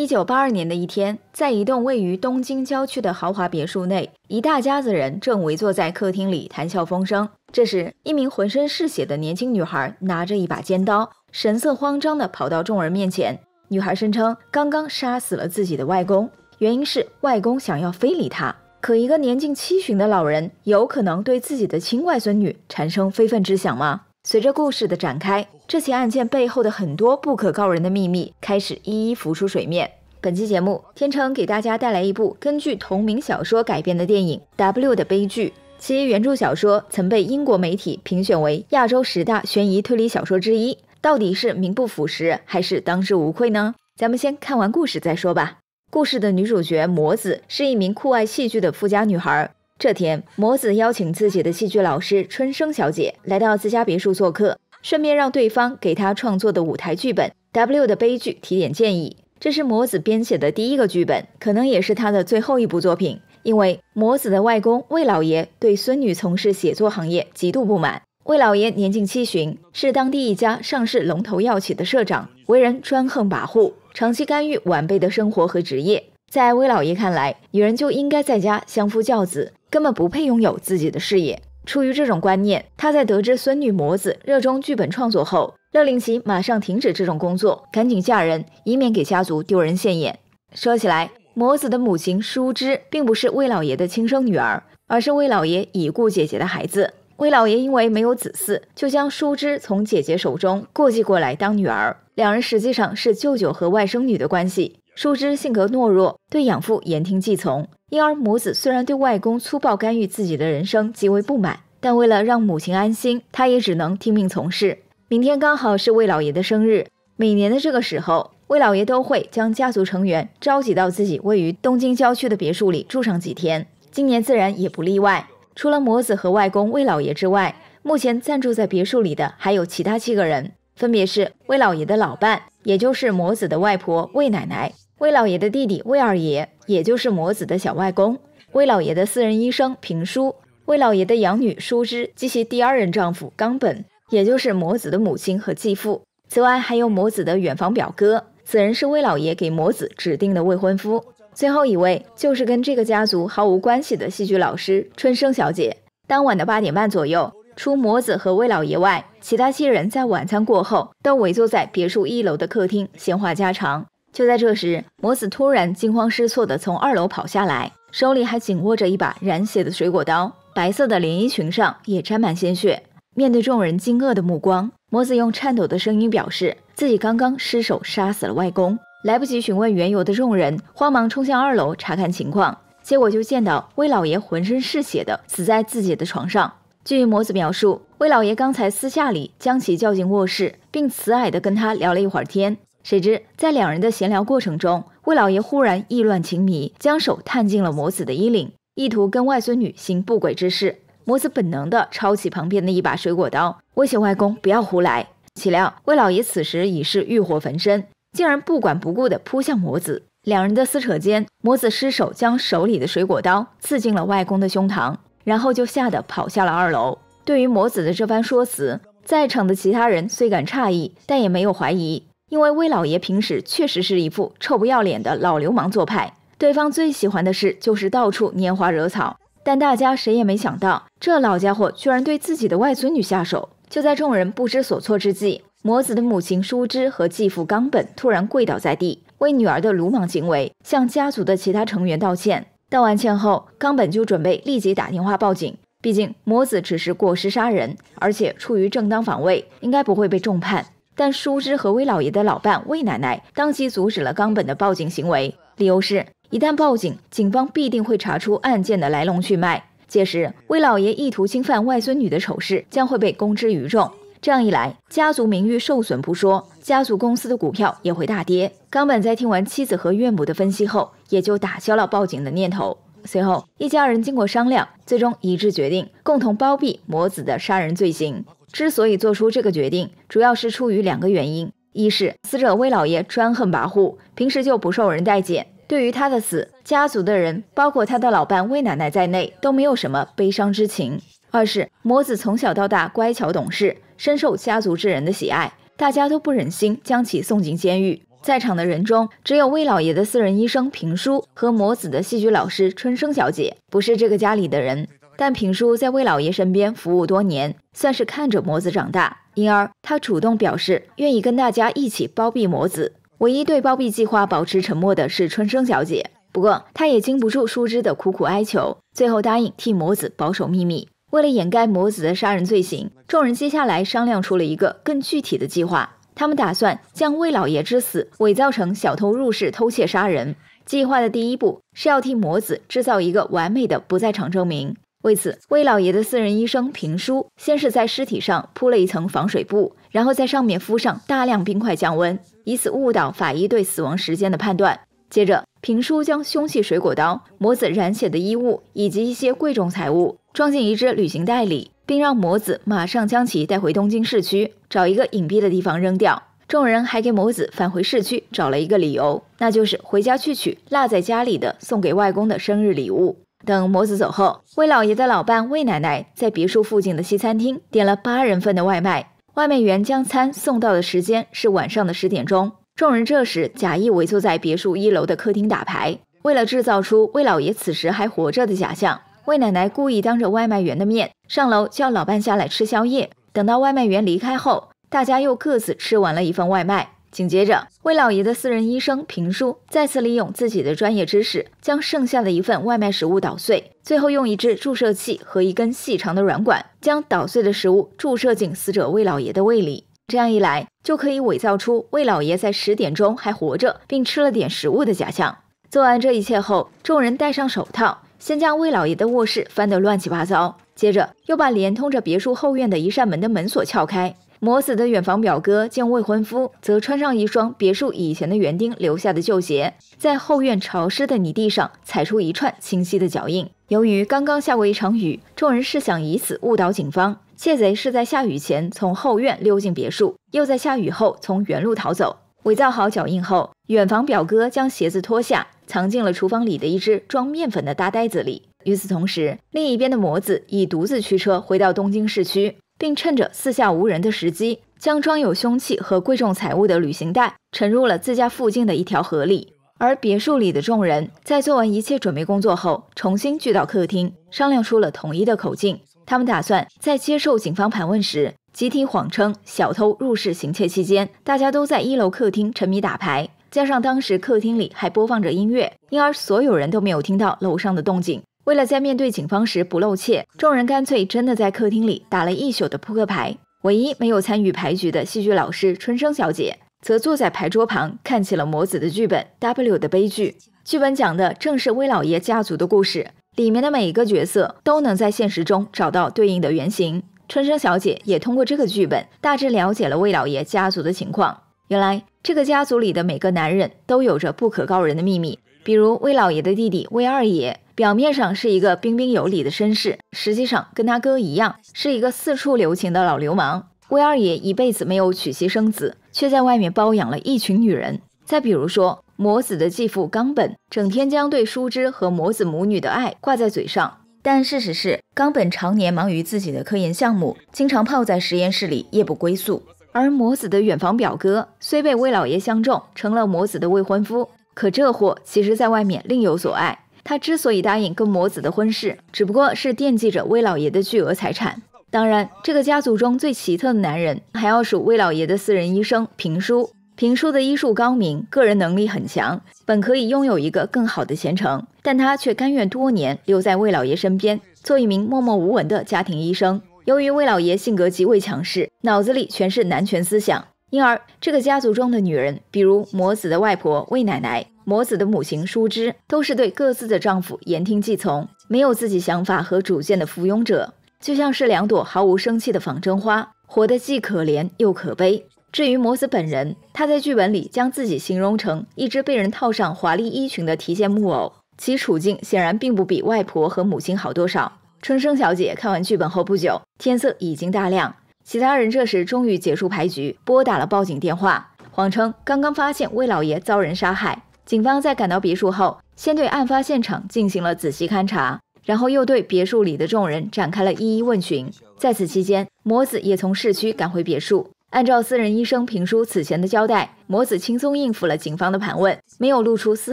一九八二年的一天，在一栋位于东京郊区的豪华别墅内，一大家子人正围坐在客厅里谈笑风生。这时，一名浑身是血的年轻女孩拿着一把尖刀，神色慌张地跑到众人面前。女孩声称刚刚杀死了自己的外公，原因是外公想要非礼她。可一个年近七旬的老人，有可能对自己的亲外孙女产生非分之想吗？随着故事的展开，这起案件背后的很多不可告人的秘密开始一一浮出水面。本期节目，天成给大家带来一部根据同名小说改编的电影《W 的悲剧》，其原著小说曾被英国媒体评选为亚洲十大悬疑推理小说之一。到底是名不符实，还是当之无愧呢？咱们先看完故事再说吧。故事的女主角摩子是一名酷爱戏剧的富家女孩。这天，魔子邀请自己的戏剧老师春生小姐来到自家别墅做客，顺便让对方给他创作的舞台剧本《W》的悲剧提点建议。这是魔子编写的第一个剧本，可能也是他的最后一部作品，因为魔子的外公魏老爷对孙女从事写作行业极度不满。魏老爷年近七旬，是当地一家上市龙头药企的社长，为人专横跋扈，长期干预晚辈的生活和职业。在魏老爷看来，女人就应该在家相夫教子，根本不配拥有自己的事业。出于这种观念，他在得知孙女魔子热衷剧本创作后，勒令其马上停止这种工作，赶紧嫁人，以免给家族丢人现眼。说起来，魔子的母亲淑芝并不是魏老爷的亲生女儿，而是魏老爷已故姐姐的孩子。魏老爷因为没有子嗣，就将淑芝从姐姐手中过继过来当女儿，两人实际上是舅舅和外甥女的关系。树枝性格懦弱，对养父言听计从，因而母子虽然对外公粗暴干预自己的人生极为不满，但为了让母亲安心，他也只能听命从事。明天刚好是魏老爷的生日，每年的这个时候，魏老爷都会将家族成员召集到自己位于东京郊区的别墅里住上几天，今年自然也不例外。除了模子和外公魏老爷之外，目前暂住在别墅里的还有其他七个人，分别是魏老爷的老伴，也就是模子的外婆魏奶奶。魏老爷的弟弟魏二爷，也就是魔子的小外公；魏老爷的私人医生平叔；魏老爷的养女淑之及其第二任丈夫冈本，也就是魔子的母亲和继父。此外，还有魔子的远房表哥，此人是魏老爷给魔子指定的未婚夫。最后一位就是跟这个家族毫无关系的戏剧老师春生小姐。当晚的八点半左右，除魔子和魏老爷外，其他七人在晚餐过后都围坐在别墅一楼的客厅闲话家常。就在这时，魔子突然惊慌失措地从二楼跑下来，手里还紧握着一把染血的水果刀，白色的连衣裙上也沾满鲜血。面对众人惊愕的目光，魔子用颤抖的声音表示自己刚刚失手杀死了外公。来不及询问缘由的众人慌忙冲向二楼查看情况，结果就见到魏老爷浑身是血的死在自己的床上。据魔子描述，魏老爷刚才私下里将其叫进卧室，并慈爱地跟他聊了一会儿天。谁知，在两人的闲聊过程中，魏老爷忽然意乱情迷，将手探进了魔子的衣领，意图跟外孙女行不轨之事。魔子本能的抄起旁边的一把水果刀，威胁外公不要胡来。岂料魏老爷此时已是欲火焚身，竟然不管不顾的扑向魔子。两人的撕扯间，魔子失手将手里的水果刀刺进了外公的胸膛，然后就吓得跑下了二楼。对于魔子的这番说辞，在场的其他人虽感诧异，但也没有怀疑。因为威老爷平时确实是一副臭不要脸的老流氓做派，对方最喜欢的事就是到处拈花惹草。但大家谁也没想到，这老家伙居然对自己的外孙女下手。就在众人不知所措之际，魔子的母亲舒枝和继父冈本突然跪倒在地，为女儿的鲁莽行为向家族的其他成员道歉。道完歉后，冈本就准备立即打电话报警，毕竟魔子只是过失杀人，而且出于正当防卫，应该不会被重判。但叔侄和魏老爷的老伴魏奶奶当即阻止了冈本的报警行为，理由是，一旦报警，警方必定会查出案件的来龙去脉，届时魏老爷意图侵犯外孙女的丑事将会被公之于众，这样一来，家族名誉受损不说，家族公司的股票也会大跌。冈本在听完妻子和岳母的分析后，也就打消了报警的念头。随后，一家人经过商量，最终一致决定共同包庇魔子的杀人罪行。之所以做出这个决定，主要是出于两个原因：一是死者魏老爷专横跋扈，平时就不受人待见，对于他的死，家族的人，包括他的老伴魏奶奶在内，都没有什么悲伤之情；二是魔子从小到大乖巧懂事，深受家族之人的喜爱，大家都不忍心将其送进监狱。在场的人中，只有魏老爷的私人医生平叔和魔子的戏剧老师春生小姐不是这个家里的人。但平叔在魏老爷身边服务多年，算是看着魔子长大，因而他主动表示愿意跟大家一起包庇魔子。唯一对包庇计划保持沉默的是春生小姐，不过她也经不住叔支的苦苦哀求，最后答应替魔子保守秘密。为了掩盖魔子的杀人罪行，众人接下来商量出了一个更具体的计划。他们打算将魏老爷之死伪造成小偷入室偷窃杀人。计划的第一步是要替魔子制造一个完美的不在场证明。为此，魏老爷的私人医生平叔先是在尸体上铺了一层防水布，然后在上面敷上大量冰块降温，以此误导法医对死亡时间的判断。接着，平叔将凶器水果刀、模子染血的衣物以及一些贵重财物装进一只旅行袋里，并让模子马上将其带回东京市区，找一个隐蔽的地方扔掉。众人还给模子返回市区找了一个理由，那就是回家去取落在家里的送给外公的生日礼物。等模子走后，魏老爷的老伴魏奶奶在别墅附近的西餐厅点了八人份的外卖。外卖员将餐送到的时间是晚上的十点钟。众人这时假意围坐在别墅一楼的客厅打牌，为了制造出魏老爷此时还活着的假象，魏奶奶故意当着外卖员的面上楼叫老伴下来吃宵夜。等到外卖员离开后，大家又各自吃完了一份外卖。紧接着，魏老爷的私人医生平叔再次利用自己的专业知识，将剩下的一份外卖食物捣碎，最后用一支注射器和一根细长的软管，将捣碎的食物注射进死者魏老爷的胃里。这样一来，就可以伪造出魏老爷在十点钟还活着，并吃了点食物的假象。做完这一切后，众人戴上手套，先将魏老爷的卧室翻得乱七八糟，接着又把连通着别墅后院的一扇门的门锁撬开。魔子的远房表哥见未婚夫则穿上一双别墅以前的园丁留下的旧鞋，在后院潮湿的泥地上踩出一串清晰的脚印。由于刚刚下过一场雨，众人是想以此误导警方。窃贼是在下雨前从后院溜进别墅，又在下雨后从原路逃走。伪造好脚印后，远房表哥将鞋子脱下，藏进了厨房里的一只装面粉的大袋子里。与此同时，另一边的魔子已独自驱车回到东京市区。并趁着四下无人的时机，将装有凶器和贵重财物的旅行袋沉入了自家附近的一条河里。而别墅里的众人在做完一切准备工作后，重新聚到客厅，商量出了统一的口径。他们打算在接受警方盘问时，集体谎称小偷入室行窃期间，大家都在一楼客厅沉迷打牌，加上当时客厅里还播放着音乐，因而所有人都没有听到楼上的动静。为了在面对警方时不露怯，众人干脆真的在客厅里打了一宿的扑克牌。唯一没有参与牌局的戏剧老师春生小姐，则坐在牌桌旁看起了魔子的剧本《W 的悲剧》。剧本讲的正是魏老爷家族的故事，里面的每一个角色都能在现实中找到对应的原型。春生小姐也通过这个剧本大致了解了魏老爷家族的情况。原来，这个家族里的每个男人都有着不可告人的秘密，比如魏老爷的弟弟魏二爷。表面上是一个彬彬有礼的绅士，实际上跟他哥一样，是一个四处留情的老流氓。魏二爷一辈子没有娶妻生子，却在外面包养了一群女人。再比如说，魔子的继父冈本，整天将对叔侄和魔子母女的爱挂在嘴上，但事实是，冈本常年忙于自己的科研项目，经常泡在实验室里，夜不归宿。而魔子的远房表哥，虽被魏老爷相中，成了魔子的未婚夫，可这货其实在外面另有所爱。他之所以答应跟魔子的婚事，只不过是惦记着魏老爷的巨额财产。当然，这个家族中最奇特的男人，还要数魏老爷的私人医生平叔。平叔的医术高明，个人能力很强，本可以拥有一个更好的前程，但他却甘愿多年留在魏老爷身边，做一名默默无闻的家庭医生。由于魏老爷性格极为强势，脑子里全是男权思想，因而这个家族中的女人，比如魔子的外婆魏奶奶。魔子的母亲淑芝都是对各自的丈夫言听计从，没有自己想法和主见的附庸者，就像是两朵毫无生气的仿真花，活得既可怜又可悲。至于魔子本人，她在剧本里将自己形容成一只被人套上华丽衣裙的提线木偶，其处境显然并不比外婆和母亲好多少。春生小姐看完剧本后不久，天色已经大亮，其他人这时终于结束牌局，拨打了报警电话，谎称刚刚发现魏老爷遭人杀害。警方在赶到别墅后，先对案发现场进行了仔细勘查，然后又对别墅里的众人展开了一一问询。在此期间，魔子也从市区赶回别墅。按照私人医生评书此前的交代，魔子轻松应付了警方的盘问，没有露出丝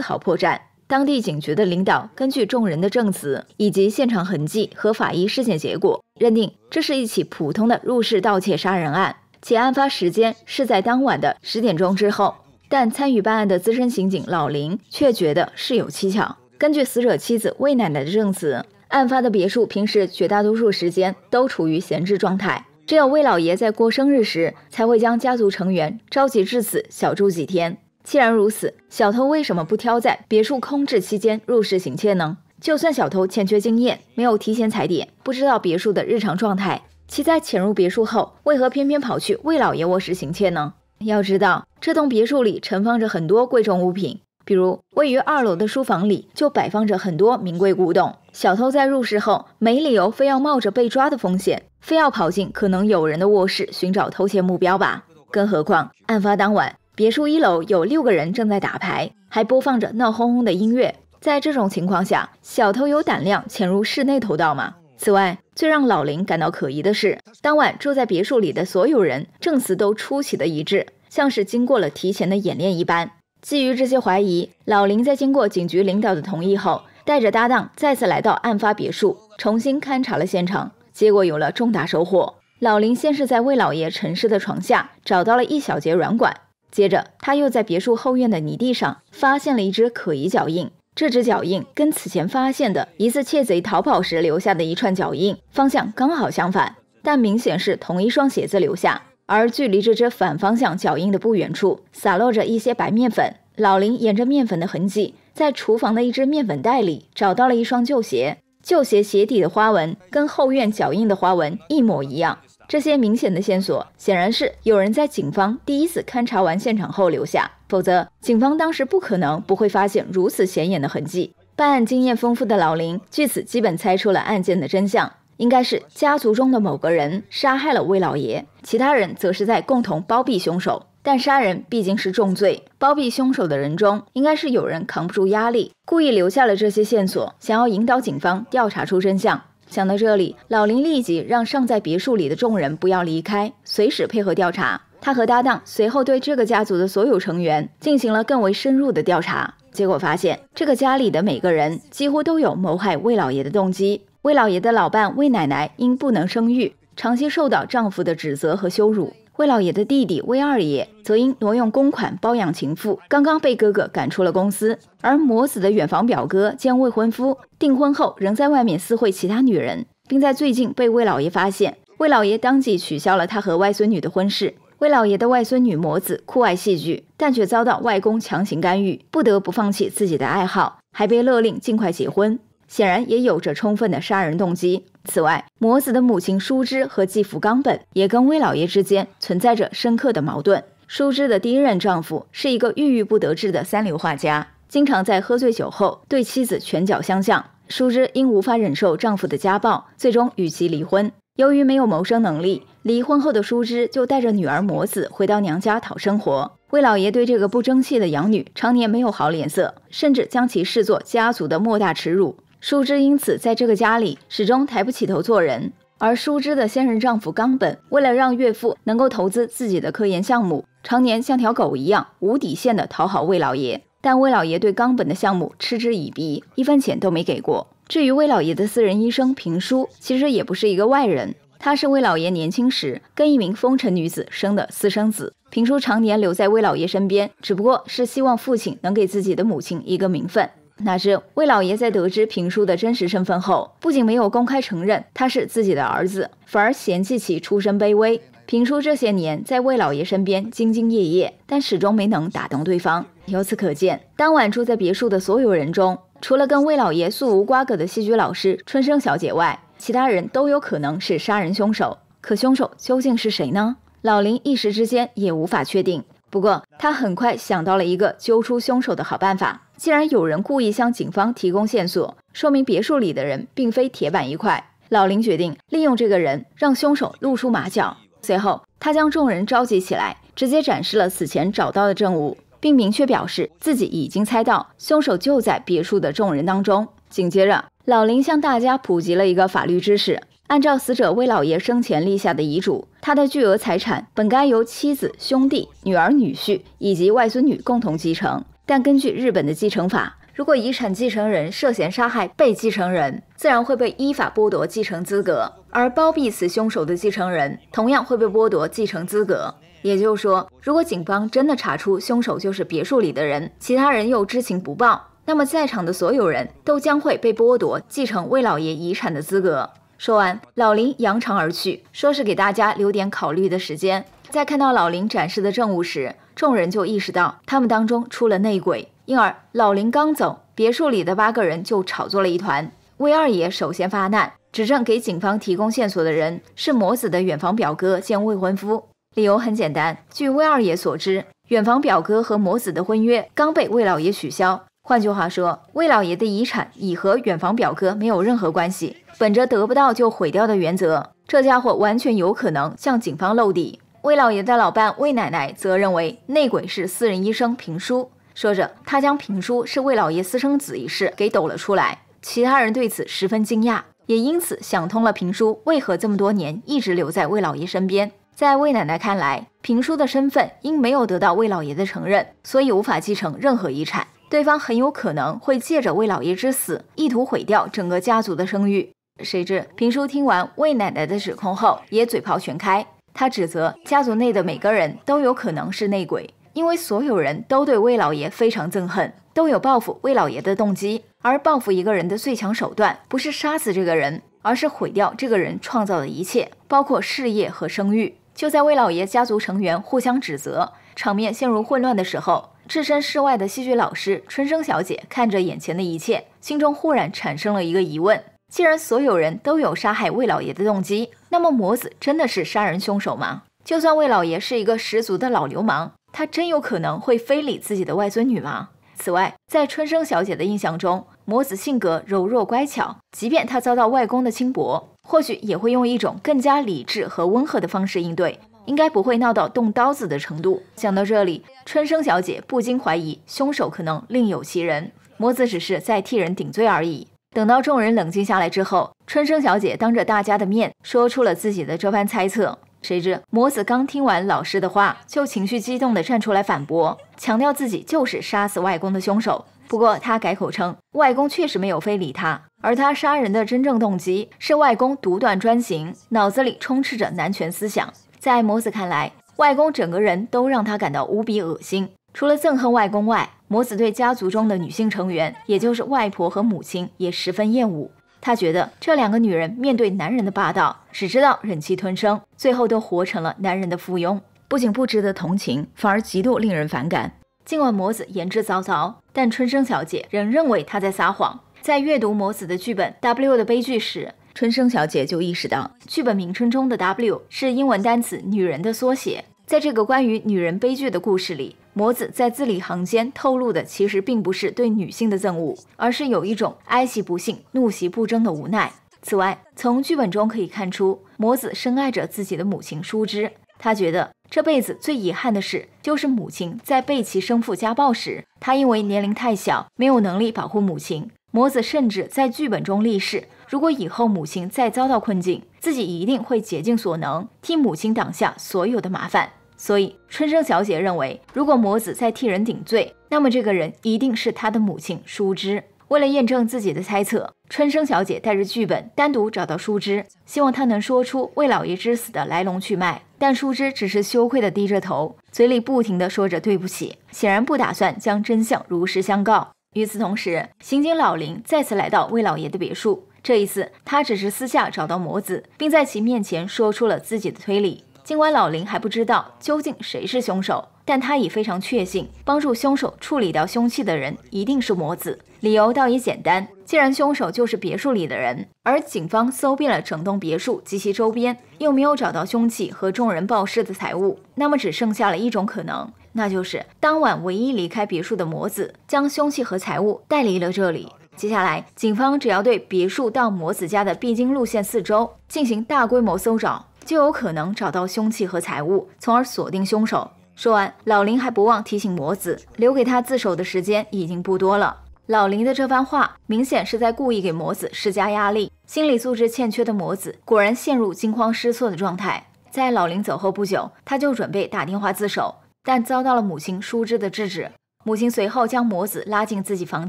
毫破绽。当地警局的领导根据众人的证词以及现场痕迹和法医尸检结果，认定这是一起普通的入室盗窃杀人案，且案发时间是在当晚的十点钟之后。但参与办案的资深刑警老林却觉得事有蹊跷。根据死者妻子魏奶奶的证词，案发的别墅平时绝大多数时间都处于闲置状态，只有魏老爷在过生日时才会将家族成员召集至此小住几天。既然如此，小偷为什么不挑在别墅空置期间入室行窃呢？就算小偷欠缺经验，没有提前踩点，不知道别墅的日常状态，其在潜入别墅后，为何偏偏跑去魏老爷卧室行窃呢？要知道，这栋别墅里存放着很多贵重物品，比如位于二楼的书房里就摆放着很多名贵古董。小偷在入室后，没理由非要冒着被抓的风险，非要跑进可能有人的卧室寻找偷窃目标吧？更何况，案发当晚，别墅一楼有六个人正在打牌，还播放着闹哄哄的音乐。在这种情况下，小偷有胆量潜入室内偷盗吗？此外，最让老林感到可疑的是，当晚住在别墅里的所有人证词都出奇的一致，像是经过了提前的演练一般。基于这些怀疑，老林在经过警局领导的同意后，带着搭档再次来到案发别墅，重新勘察了现场，结果有了重大收获。老林先是在魏老爷沉尸的床下找到了一小节软管，接着他又在别墅后院的泥地上发现了一只可疑脚印。这只脚印跟此前发现的疑似窃贼逃跑时留下的一串脚印方向刚好相反，但明显是同一双鞋子留下。而距离这只反方向脚印的不远处，洒落着一些白面粉。老林沿着面粉的痕迹，在厨房的一只面粉袋里找到了一双旧鞋。旧鞋鞋底的花纹跟后院脚印的花纹一模一样。这些明显的线索显然是有人在警方第一次勘察完现场后留下，否则警方当时不可能不会发现如此显眼的痕迹。办案经验丰富的老林据此基本猜出了案件的真相，应该是家族中的某个人杀害了魏老爷，其他人则是在共同包庇凶手。但杀人毕竟是重罪，包庇凶手的人中应该是有人扛不住压力，故意留下了这些线索，想要引导警方调查出真相。想到这里，老林立即让尚在别墅里的众人不要离开，随时配合调查。他和搭档随后对这个家族的所有成员进行了更为深入的调查，结果发现这个家里的每个人几乎都有谋害魏老爷的动机。魏老爷的老伴魏奶奶因不能生育，长期受到丈夫的指责和羞辱。魏老爷的弟弟魏二爷则因挪用公款包养情妇，刚刚被哥哥赶出了公司。而魔子的远房表哥将未婚夫订婚后，仍在外面私会其他女人，并在最近被魏老爷发现。魏老爷当即取消了他和外孙女的婚事。魏老爷的外孙女魔子酷爱戏剧，但却遭到外公强行干预，不得不放弃自己的爱好，还被勒令尽快结婚。显然也有着充分的杀人动机。此外，魔子的母亲舒枝和继父冈本也跟魏老爷之间存在着深刻的矛盾。舒枝的第一任丈夫是一个郁郁不得志的三流画家，经常在喝醉酒后对妻子拳脚相向。舒枝因无法忍受丈夫的家暴，最终与其离婚。由于没有谋生能力，离婚后的舒枝就带着女儿魔子回到娘家讨生活。魏老爷对这个不争气的养女常年没有好脸色，甚至将其视作家族的莫大耻辱。淑芝因此在这个家里始终抬不起头做人，而淑芝的现任丈夫冈本为了让岳父能够投资自己的科研项目，常年像条狗一样无底线的讨好魏老爷。但魏老爷对冈本的项目嗤之以鼻，一分钱都没给过。至于魏老爷的私人医生平叔，其实也不是一个外人，他是魏老爷年轻时跟一名风尘女子生的私生子。平叔常年留在魏老爷身边，只不过是希望父亲能给自己的母亲一个名分。哪知魏老爷在得知评书的真实身份后，不仅没有公开承认他是自己的儿子，反而嫌弃其出身卑微。评书这些年在魏老爷身边兢兢业业，但始终没能打动对方。由此可见，当晚住在别墅的所有人中，除了跟魏老爷素无瓜葛的戏剧老师春生小姐外，其他人都有可能是杀人凶手。可凶手究竟是谁呢？老林一时之间也无法确定。不过他很快想到了一个揪出凶手的好办法。既然有人故意向警方提供线索，说明别墅里的人并非铁板一块。老林决定利用这个人，让凶手露出马脚。随后，他将众人召集起来，直接展示了此前找到的证物，并明确表示自己已经猜到凶手就在别墅的众人当中。紧接着，老林向大家普及了一个法律知识：按照死者魏老爷生前立下的遗嘱，他的巨额财产本该由妻子、兄弟、女儿、女婿以及外孙女共同继承。但根据日本的继承法，如果遗产继承人涉嫌杀害被继承人，自然会被依法剥夺继承资格；而包庇此凶手的继承人，同样会被剥夺继承资格。也就是说，如果警方真的查出凶手就是别墅里的人，其他人又知情不报，那么在场的所有人都将会被剥夺继承魏老爷遗产的资格。说完，老林扬长而去，说是给大家留点考虑的时间。在看到老林展示的证物时，众人就意识到他们当中出了内鬼，因而老林刚走，别墅里的八个人就吵作了一团。魏二爷首先发难，指证给警方提供线索的人是魔子的远房表哥兼未婚夫。理由很简单，据魏二爷所知，远房表哥和魔子的婚约刚被魏老爷取消，换句话说，魏老爷的遗产已和远房表哥没有任何关系。本着得不到就毁掉的原则，这家伙完全有可能向警方露底。魏老爷的老伴魏奶奶则认为内鬼是私人医生平叔，说着，他将平叔是魏老爷私生子一事给抖了出来。其他人对此十分惊讶，也因此想通了平叔为何这么多年一直留在魏老爷身边。在魏奶奶看来，平叔的身份因没有得到魏老爷的承认，所以无法继承任何遗产。对方很有可能会借着魏老爷之死，意图毁掉整个家族的声誉。谁知平叔听完魏奶奶的指控后，也嘴炮全开。他指责家族内的每个人都有可能是内鬼，因为所有人都对魏老爷非常憎恨，都有报复魏老爷的动机。而报复一个人的最强手段，不是杀死这个人，而是毁掉这个人创造的一切，包括事业和声誉。就在魏老爷家族成员互相指责，场面陷入混乱的时候，置身事外的戏剧老师春生小姐看着眼前的一切，心中忽然产生了一个疑问。既然所有人都有杀害魏老爷的动机，那么魔子真的是杀人凶手吗？就算魏老爷是一个十足的老流氓，他真有可能会非礼自己的外孙女吗？此外，在春生小姐的印象中，魔子性格柔弱乖巧，即便他遭到外公的轻薄，或许也会用一种更加理智和温和的方式应对，应该不会闹到动刀子的程度。想到这里，春生小姐不禁怀疑，凶手可能另有其人，魔子只是在替人顶罪而已。等到众人冷静下来之后，春生小姐当着大家的面说出了自己的这番猜测。谁知魔子刚听完老师的话，就情绪激动地站出来反驳，强调自己就是杀死外公的凶手。不过他改口称，外公确实没有非礼他，而他杀人的真正动机是外公独断专行，脑子里充斥着男权思想。在魔子看来，外公整个人都让他感到无比恶心。除了憎恨外公外，魔子对家族中的女性成员，也就是外婆和母亲，也十分厌恶。他觉得这两个女人面对男人的霸道，只知道忍气吞声，最后都活成了男人的附庸，不仅不值得同情，反而极度令人反感。尽管魔子言之凿凿，但春生小姐仍认为她在撒谎。在阅读魔子的剧本《W 的悲剧》时，春生小姐就意识到，剧本名称中的 W 是英文单词“女人”的缩写。在这个关于女人悲剧的故事里。魔子在字里行间透露的，其实并不是对女性的憎恶，而是有一种哀其不幸、怒其不争的无奈。此外，从剧本中可以看出，魔子深爱着自己的母亲舒之，他觉得这辈子最遗憾的事，就是母亲在被其生父家暴时，他因为年龄太小，没有能力保护母亲。魔子甚至在剧本中立誓，如果以后母亲再遭到困境，自己一定会竭尽所能，替母亲挡下所有的麻烦。所以，春生小姐认为，如果魔子在替人顶罪，那么这个人一定是他的母亲淑芝。为了验证自己的猜测，春生小姐带着剧本单独找到淑芝，希望她能说出魏老爷之死的来龙去脉。但淑芝只是羞愧地低着头，嘴里不停地说着对不起，显然不打算将真相如实相告。与此同时，刑警老林再次来到魏老爷的别墅，这一次他只是私下找到魔子，并在其面前说出了自己的推理。尽管老林还不知道究竟谁是凶手，但他已非常确信，帮助凶手处理掉凶器的人一定是魔子。理由倒也简单：既然凶手就是别墅里的人，而警方搜遍了整栋别墅及其周边，又没有找到凶器和众人暴尸的财物，那么只剩下了一种可能，那就是当晚唯一离开别墅的魔子将凶器和财物带离了这里。接下来，警方只要对别墅到魔子家的必经路线四周进行大规模搜找，就有可能找到凶器和财物，从而锁定凶手。说完，老林还不忘提醒魔子，留给他自首的时间已经不多了。老林的这番话明显是在故意给魔子施加压力。心理素质欠缺的魔子果然陷入惊慌失措的状态。在老林走后不久，他就准备打电话自首，但遭到了母亲舒芝的制止。母亲随后将魔子拉进自己房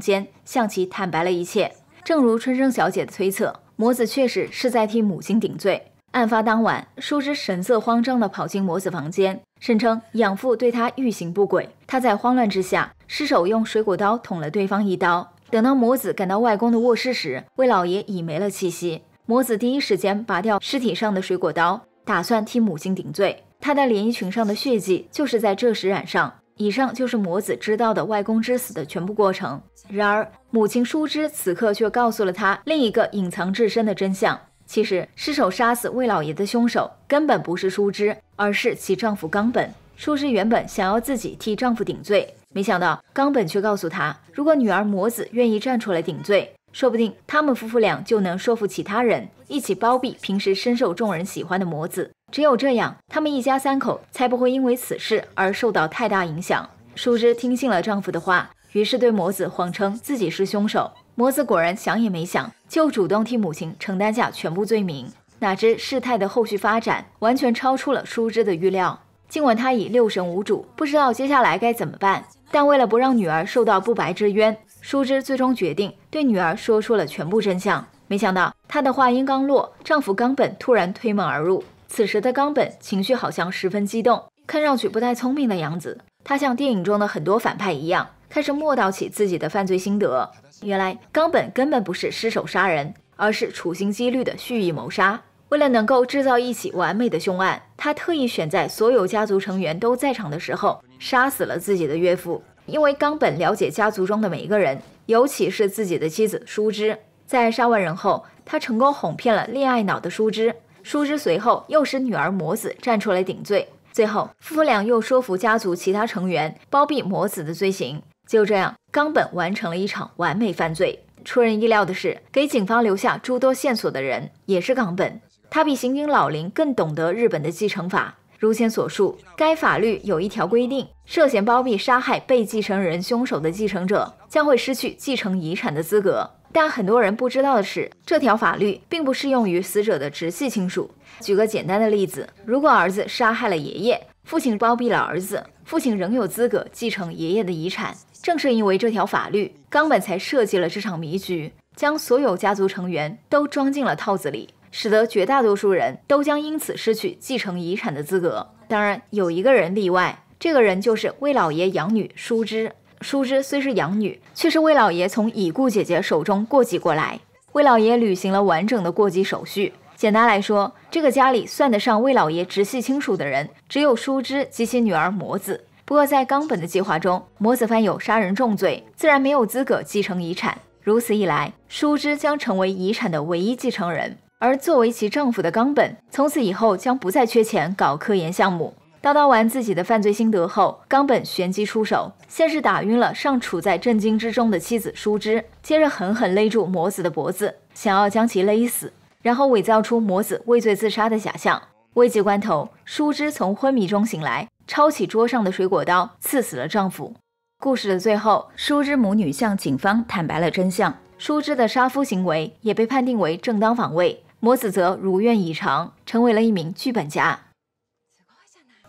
间，向其坦白了一切。正如春生小姐的推测，魔子确实是在替母亲顶罪。案发当晚，叔芝神色慌张地跑进模子房间，声称养父对她欲行不轨。她在慌乱之下失手用水果刀捅了对方一刀。等到模子赶到外公的卧室时，魏老爷已没了气息。模子第一时间拔掉尸体上的水果刀，打算替母亲顶罪。她的连衣裙上的血迹就是在这时染上。以上就是模子知道的外公之死的全部过程。然而，母亲舒芝此刻却告诉了他另一个隐藏至深的真相。其实，失手杀死魏老爷的凶手根本不是淑枝，而是其丈夫冈本。淑枝原本想要自己替丈夫顶罪，没想到冈本却告诉他，如果女儿摩子愿意站出来顶罪，说不定他们夫妇俩就能说服其他人，一起包庇平时深受众人喜欢的摩子。只有这样，他们一家三口才不会因为此事而受到太大影响。淑枝听信了丈夫的话，于是对摩子谎称自己是凶手。摩子果然想也没想。就主动替母亲承担下全部罪名，哪知事态的后续发展完全超出了淑之的预料。尽管他已六神无主，不知道接下来该怎么办，但为了不让女儿受到不白之冤，淑之最终决定对女儿说出了全部真相。没想到，她的话音刚落，丈夫冈本突然推门而入。此时的冈本情绪好像十分激动，看上去不太聪明的样子。他像电影中的很多反派一样，开始默叨起自己的犯罪心得。原来，冈本根本不是失手杀人，而是处心积虑的蓄意谋杀。为了能够制造一起完美的凶案，他特意选在所有家族成员都在场的时候杀死了自己的岳父。因为冈本了解家族中的每一个人，尤其是自己的妻子叔枝。在杀完人后，他成功哄骗了恋爱脑的叔枝。叔枝随后又使女儿魔子站出来顶罪，最后夫妇俩又说服家族其他成员包庇魔子的罪行。就这样。冈本完成了一场完美犯罪。出人意料的是，给警方留下诸多线索的人也是冈本。他比刑警老林更懂得日本的继承法。如前所述，该法律有一条规定，涉嫌包庇杀害被继承人凶手的继承者将会失去继承遗产的资格。但很多人不知道的是，这条法律并不适用于死者的直系亲属。举个简单的例子，如果儿子杀害了爷爷，父亲包庇了儿子，父亲仍有资格继承爷爷的遗产。正是因为这条法律，冈本才设计了这场迷局，将所有家族成员都装进了套子里，使得绝大多数人都将因此失去继承遗产的资格。当然，有一个人例外，这个人就是魏老爷养女淑之。淑之虽是养女，却是魏老爷从已故姐姐手中过继过来。魏老爷履行了完整的过继手续。简单来说，这个家里算得上魏老爷直系亲属的人，只有淑之及其女儿模子。不过，在冈本的计划中，摩子犯有杀人重罪，自然没有资格继承遗产。如此一来，叔之将成为遗产的唯一继承人，而作为其丈夫的冈本，从此以后将不再缺钱搞科研项目。叨叨完自己的犯罪心得后，冈本旋即出手，先是打晕了尚处在震惊之中的妻子叔之，接着狠狠勒住摩子的脖子，想要将其勒死，然后伪造出摩子畏罪自杀的假象。危急关头，叔之从昏迷中醒来。抄起桌上的水果刀，刺死了丈夫。故事的最后，舒枝母女向警方坦白了真相，舒枝的杀夫行为也被判定为正当防卫。摩子则如愿以偿，成为了一名剧本家。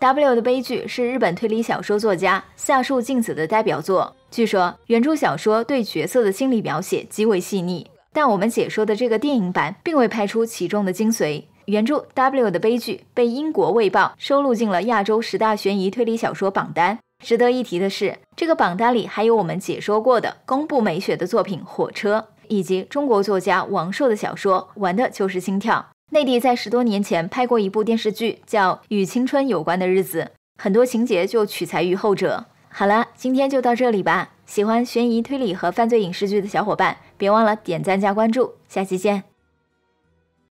《W》的悲剧是日本推理小说作家夏树静子的代表作。据说原著小说对角色的心理描写极为细腻，但我们解说的这个电影版并未拍出其中的精髓。原著 W 的悲剧被英国《卫报》收录进了亚洲十大悬疑推理小说榜单。值得一提的是，这个榜单里还有我们解说过的宫部美雪的作品《火车》，以及中国作家王朔的小说《玩的就是心跳》。内地在十多年前拍过一部电视剧，叫《与青春有关的日子》，很多情节就取材于后者。好了，今天就到这里吧。喜欢悬疑推理和犯罪影视剧的小伙伴，别忘了点赞加关注，下期见。